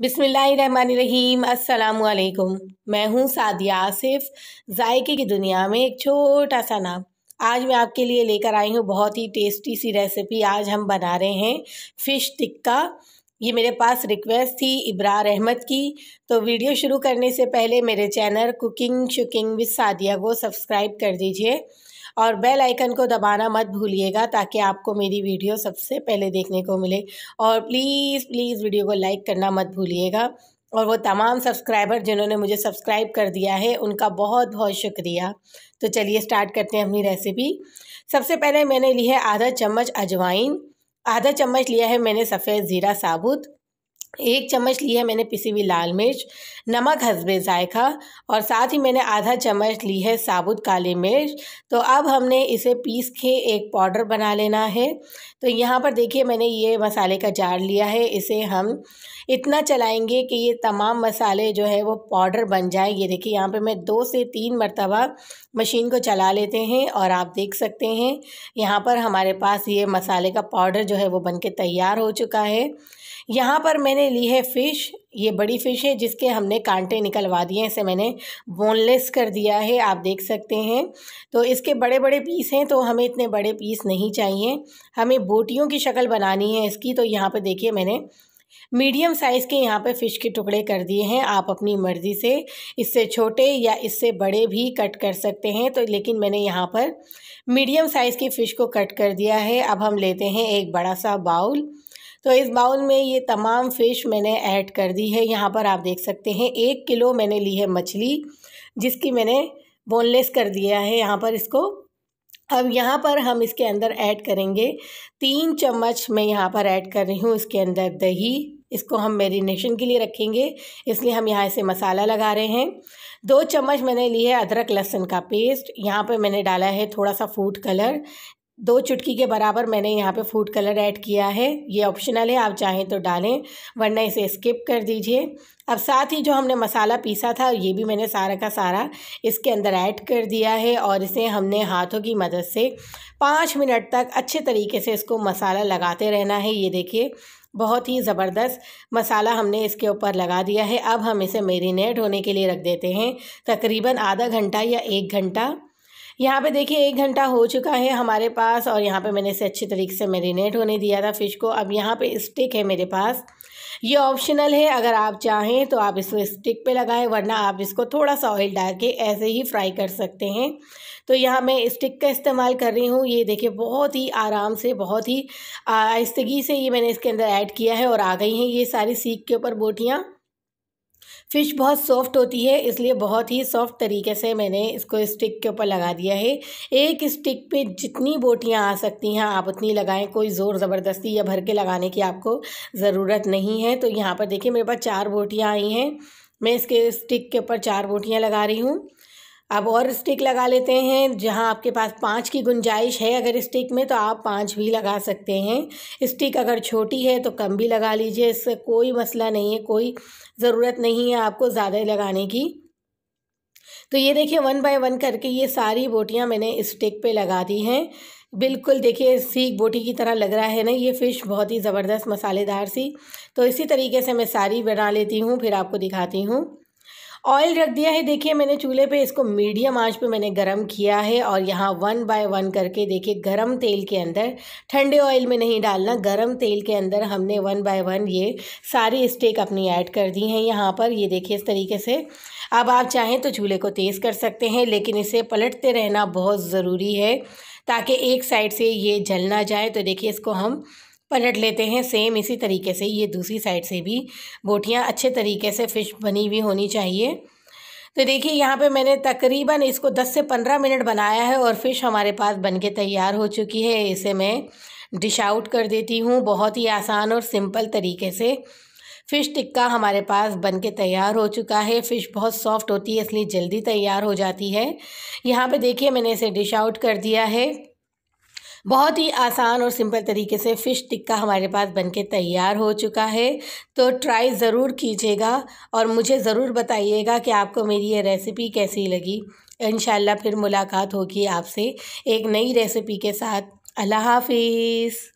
बिसमीम अल्लाम मैं हूं सादिया आसिफ जायके की दुनिया में एक छोटा सा नाम आज मैं आपके लिए लेकर आई हूं बहुत ही टेस्टी सी रेसिपी आज हम बना रहे हैं फ़िश टिक्का ये मेरे पास रिक्वेस्ट थी इब्रार अहमद की तो वीडियो शुरू करने से पहले मेरे चैनल कुकिंग शुकिंग विद सादिया को सब्सक्राइब कर दीजिए और बेल आइकन को दबाना मत भूलिएगा ताकि आपको मेरी वीडियो सबसे पहले देखने को मिले और प्लीज़ प्लीज़ वीडियो को लाइक करना मत भूलिएगा और वो तमाम सब्सक्राइबर जिन्होंने मुझे सब्सक्राइब कर दिया है उनका बहुत बहुत शुक्रिया तो चलिए स्टार्ट करते हैं अपनी रेसिपी सबसे पहले मैंने ली है आधा चम्मच अजवाइन आधा चम्मच लिया है मैंने सफ़ेद ज़ीरा साबुत एक चम्मच ली है मैंने पिसी हुई लाल मिर्च नमक हसबे ज़ायका और साथ ही मैंने आधा चम्मच ली है साबुत काली मिर्च तो अब हमने इसे पीस के एक पाउडर बना लेना है तो यहाँ पर देखिए मैंने ये मसाले का जार लिया है इसे हम इतना चलाएंगे कि ये तमाम मसाले जो है वो पाउडर बन जाए ये देखिए यहाँ पे मैं दो से तीन मरतबा मशीन को चला लेते हैं और आप देख सकते हैं यहाँ पर हमारे पास ये मसाले का पाउडर जो है वो बन के तैयार हो चुका है यहाँ पर मैंने मैंने ली है फ़िश ये बड़ी फ़िश है जिसके हमने कांटे निकलवा दिए हैं इसे मैंने बोनलेस कर दिया है आप देख सकते हैं तो इसके बड़े बड़े पीस हैं तो हमें इतने बड़े पीस नहीं चाहिए हमें बोटियों की शक्ल बनानी है इसकी तो यहाँ पर देखिए मैंने मीडियम साइज़ के यहाँ पे फ़िश के टुकड़े कर दिए हैं आप अपनी मर्ज़ी से इससे छोटे या इससे बड़े भी कट कर सकते हैं तो लेकिन मैंने यहाँ पर मीडियम साइज़ की फ़िश को कट कर दिया है अब हम लेते हैं एक बड़ा सा बाउल तो इस बाउल में ये तमाम फ़िश मैंने ऐड कर दी है यहाँ पर आप देख सकते हैं एक किलो मैंने ली है मछली जिसकी मैंने बोनलेस कर दिया है यहाँ पर इसको अब यहाँ पर हम इसके अंदर ऐड करेंगे तीन चम्मच मैं यहाँ पर ऐड कर रही हूँ इसके अंदर दही इसको हम मेरीनेशन के लिए रखेंगे इसलिए हम यहाँ इसे मसाला लगा रहे हैं दो चम्मच मैंने ली है अदरक लहसुन का पेस्ट यहाँ पे मैंने डाला है थोड़ा सा फूड कलर दो चुटकी के बराबर मैंने यहाँ पे फूड कलर ऐड किया है ये ऑप्शनल है आप चाहें तो डालें वरना इसे स्किप कर दीजिए अब साथ ही जो हमने मसाला पीसा था ये भी मैंने सारा का सारा इसके अंदर ऐड कर दिया है और इसे हमने हाथों की मदद से पाँच मिनट तक अच्छे तरीके से इसको मसाला लगाते रहना है ये देखिए बहुत ही ज़बरदस्त मसाला हमने इसके ऊपर लगा दिया है अब हम इसे मेरीनेट होने के लिए रख देते हैं तकरीबन आधा घंटा या एक घंटा यहाँ पे देखिए एक घंटा हो चुका है हमारे पास और यहाँ पे मैंने इसे अच्छे तरीके से मेरीनेट होने दिया था फ़िश को अब यहाँ पे स्टिक है मेरे पास ये ऑप्शनल है अगर आप चाहें तो आप इसको स्टिक पे लगाएं वरना आप इसको थोड़ा सा ऑयल डाल के ऐसे ही फ्राई कर सकते हैं तो यहाँ मैं स्टिक का इस्तेमाल कर रही हूँ ये देखिए बहुत ही आराम से बहुत ही आहिस्तगी से ये मैंने इसके अंदर ऐड किया है और आ गई हैं ये सारी सीख के ऊपर बोटियाँ फ़िश बहुत सॉफ्ट होती है इसलिए बहुत ही सॉफ्ट तरीके से मैंने इसको स्टिक के ऊपर लगा दिया है एक स्टिक पे जितनी बोटियाँ आ सकती हैं आप उतनी लगाएं कोई ज़ोर ज़बरदस्ती या भर के लगाने की आपको ज़रूरत नहीं है तो यहाँ पर देखिए मेरे पास चार बोटियाँ आई हैं मैं इसके स्टिक के ऊपर चार बोटियाँ लगा रही हूँ अब और स्टिक लगा लेते हैं जहां आपके पास पाँच की गुंजाइश है अगर स्टिक में तो आप पाँच भी लगा सकते हैं स्टिक अगर छोटी है तो कम भी लगा लीजिए इससे कोई मसला नहीं है कोई ज़रूरत नहीं है आपको ज़्यादा लगाने की तो ये देखिए वन बाय वन करके ये सारी बोटियाँ मैंने स्टिक पे लगा दी हैं बिल्कुल देखिए सीख बोटी की तरह लग रहा है ना ये फ़िश बहुत ही ज़बरदस्त मसालेदार सी तो इसी तरीके से मैं सारी बना लेती हूँ फिर आपको दिखाती हूँ ऑयल रख दिया है देखिए मैंने चूल्हे पे इसको मीडियम आंच पे मैंने गरम किया है और यहाँ वन बाय वन करके देखिए गरम तेल के अंदर ठंडे ऑयल में नहीं डालना गरम तेल के अंदर हमने वन बाय वन ये सारी स्टेक अपनी ऐड कर दी हैं यहाँ पर ये देखिए इस तरीके से अब आप चाहें तो चूल्हे को तेज़ कर सकते हैं लेकिन इसे पलटते रहना बहुत ज़रूरी है ताकि एक साइड से ये जल ना जाए तो देखिए इसको हम पलट लेते हैं सेम इसी तरीके से ये दूसरी साइड से भी बोटियाँ अच्छे तरीके से फ़िश बनी हुई होनी चाहिए तो देखिए यहाँ पे मैंने तकरीबन इसको 10 से 15 मिनट बनाया है और फ़िश हमारे पास बनके तैयार हो चुकी है इसे मैं डिश आउट कर देती हूँ बहुत ही आसान और सिंपल तरीके से फ़िश टिक्का हमारे पास बन के तैयार हो चुका है फ़िश बहुत सॉफ्ट होती है इसलिए जल्दी तैयार हो जाती है यहाँ पे देखिए मैंने इसे डिश आउट कर दिया है बहुत ही आसान और सिंपल तरीके से फ़िश टिक्का हमारे पास बनके तैयार हो चुका है तो ट्राई ज़रूर कीजिएगा और मुझे ज़रूर बताइएगा कि आपको मेरी ये रेसिपी कैसी लगी इन फिर मुलाकात होगी आपसे एक नई रेसिपी के साथ अल्लाह हाफिज़